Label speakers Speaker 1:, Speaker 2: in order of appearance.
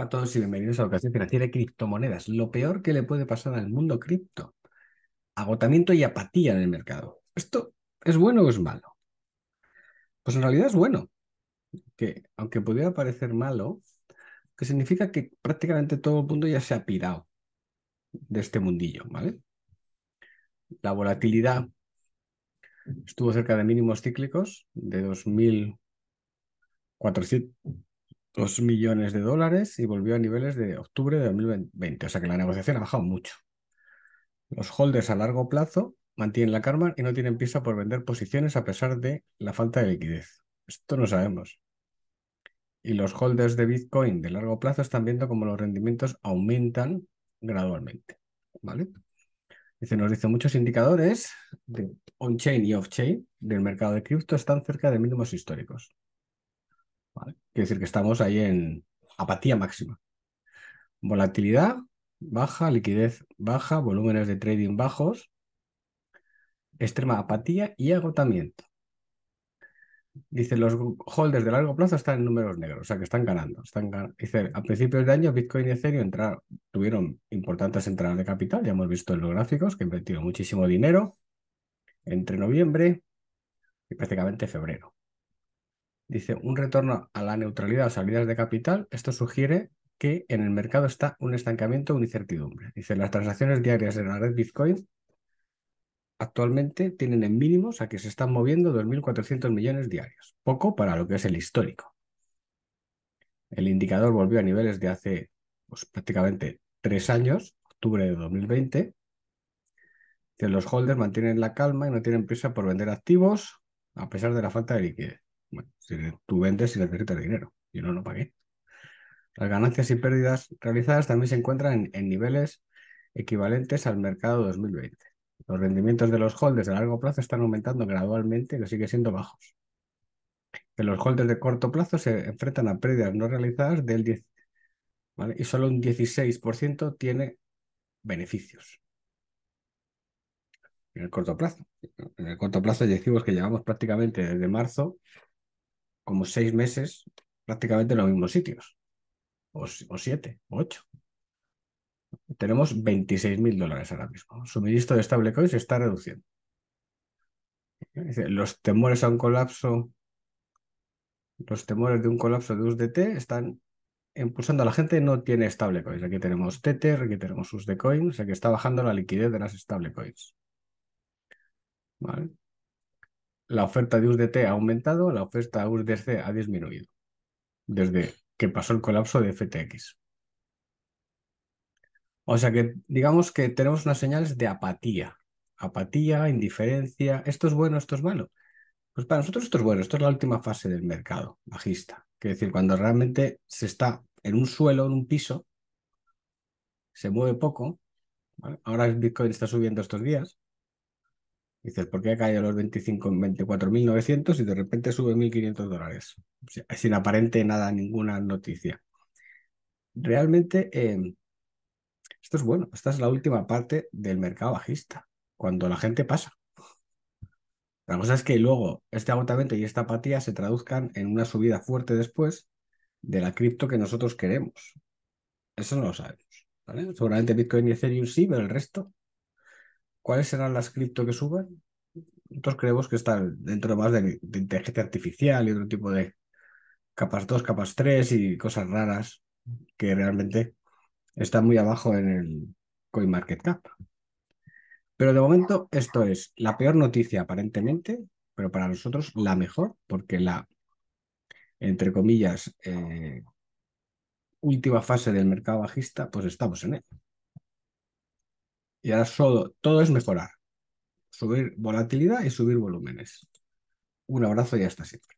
Speaker 1: a todos y bienvenidos a ocasión Financiera y Criptomonedas. Lo peor que le puede pasar al mundo cripto. Agotamiento y apatía en el mercado. ¿Esto es bueno o es malo? Pues en realidad es bueno. Que aunque pudiera parecer malo, que significa que prácticamente todo el mundo ya se ha pirado de este mundillo, ¿vale? La volatilidad estuvo cerca de mínimos cíclicos de 2.400 millones de dólares y volvió a niveles de octubre de 2020. O sea que la negociación ha bajado mucho. Los holders a largo plazo mantienen la karma y no tienen pisa por vender posiciones a pesar de la falta de liquidez. Esto no sabemos. Y los holders de Bitcoin de largo plazo están viendo cómo los rendimientos aumentan gradualmente. ¿Vale? Dice, nos dice, muchos indicadores de on-chain y off-chain del mercado de cripto están cerca de mínimos históricos. Quiere decir que estamos ahí en apatía máxima. Volatilidad baja, liquidez baja, volúmenes de trading bajos, extrema apatía y agotamiento. Dice, los holders de largo plazo están en números negros, o sea que están ganando. Están Dice, a principios de año Bitcoin y Ethereum tuvieron importantes entradas de capital, ya hemos visto en los gráficos que invirtieron muchísimo dinero entre noviembre y prácticamente febrero. Dice, un retorno a la neutralidad o salidas de capital, esto sugiere que en el mercado está un estancamiento una incertidumbre. Dice, las transacciones diarias de la red Bitcoin actualmente tienen en mínimos a que se están moviendo 2.400 millones diarios, poco para lo que es el histórico. El indicador volvió a niveles de hace pues, prácticamente tres años, octubre de 2020. Dice, los holders mantienen la calma y no tienen prisa por vender activos a pesar de la falta de liquidez. Bueno, si tú vendes y necesitas dinero, yo no, lo pagué. Las ganancias y pérdidas realizadas también se encuentran en, niveles equivalentes al mercado 2020. Los rendimientos de los holders a largo plazo están aumentando gradualmente, pero siguen siendo bajos. En los holders de corto plazo se enfrentan a pérdidas no realizadas del 10, ¿vale? y solo un 16% tiene beneficios. En el corto plazo. En el corto plazo ya que llevamos prácticamente desde marzo como seis meses prácticamente en los mismos sitios, o, siete, o ocho. Tenemos 26 mil dólares ahora mismo. suministro de stablecoins se está reduciendo. Los temores a un colapso, los temores de un colapso de USDT están impulsando a la gente, no tiene stablecoins. Aquí tenemos Tether, aquí tenemos USDCoin, o sea que está bajando la liquidez de las stablecoins. ¿Vale? la oferta de USDT ha aumentado, la oferta de USDC ha disminuido desde que pasó el colapso de FTX. O sea que digamos que tenemos unas señales de apatía, apatía, indiferencia, esto es bueno, esto es malo. Pues para nosotros esto es bueno, esto es la última fase del mercado bajista, que decir, cuando realmente se está en un suelo, en un piso, se mueve poco, ahora el Bitcoin está subiendo estos días, Dices, ¿por qué ha caído los 25 24.900 y de repente sube 1.500 dólares? Sin aparente nada, ninguna noticia. Realmente, em, esto es bueno. Esta es la última parte del mercado bajista, cuando la gente pasa. La cosa es que luego este agotamiento y esta apatía se traduzcan en una subida fuerte después de la cripto que nosotros queremos. Eso no lo sabemos. Seguramente Bitcoin y Ethereum sí, pero el resto ¿cuáles serán las cripto que suben? Nosotros creemos que están dentro más de, inteligencia artificial y otro tipo de capas 2, capas 3 y cosas raras que realmente están muy abajo en el CoinMarketCap. Pero de momento esto es la peor noticia aparentemente, pero para nosotros la mejor, porque la, entre comillas, eh, última fase del mercado bajista, pues estamos en él. Y todo es mejorar. Subir volatilidad y subir volúmenes. Un abrazo y hasta siempre.